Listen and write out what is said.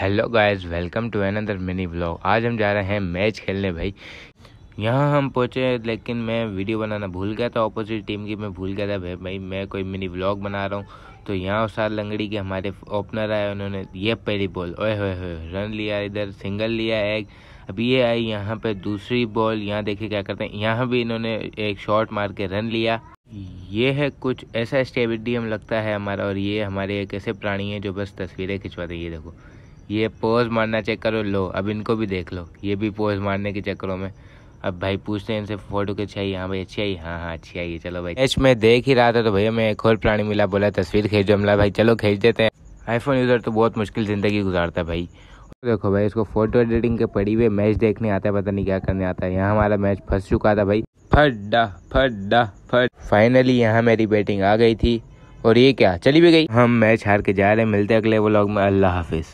hello guys welcome to another mini blog आज हम जा रहे हैं मैच खेलने भाई यहाँ हम पहुँचे लेकिन मैं वीडियो बनाना भूल गया था ऑपोजिट टीम की मैं भूल गया था भाई भाई मैं कोई मिनी ब्लॉग बना रहा हूँ तो यहाँ उसार लंगड़ी के हमारे ओपनर आए उन्होंने ये पहली बॉल ओए होए रन लिया इधर सिंगल लिया एक अब ये आई यहाँ पे दूसरी बॉल यहाँ देखे क्या करते हैं यहाँ भी इन्होंने एक शॉट मार के रन लिया ये है कुछ ऐसा हम लगता है हमारा और ये हमारे एक ऐसे प्राणी हैं जो बस तस्वीरें खिंचवाते हैं ये देखो ये पोज मारना चेक करो लो अब इनको भी देख लो ये भी पोज मारने के चक्करों में अब भाई पूछते हैं इनसे फोटो के चाहिए हाँ भाई अच्छी आई हाँ हाँ अच्छी आई है चलो भाई एच में देख ही रहा था तो भैया मैं एक और प्राणी मिला बोला तस्वीर खींचो हमला भाई चलो खींच देते हैं आईफोन यूज़र तो बहुत मुश्किल ज़िंदगी गुजारता है भाई देखो भाई इसको फोटो एडिटिंग के पड़ी हुए मैच देखने आता है पता नहीं क्या करने आता है यहाँ हमारा मैच फंस चुका था भाई फड्डा फड्डा फट फाइनली यहाँ मेरी बैटिंग आ गई थी और ये क्या चली भी गई हम मैच हार के जा रहे हैं मिलते अगले व्लॉग में अल्लाह हाफिज़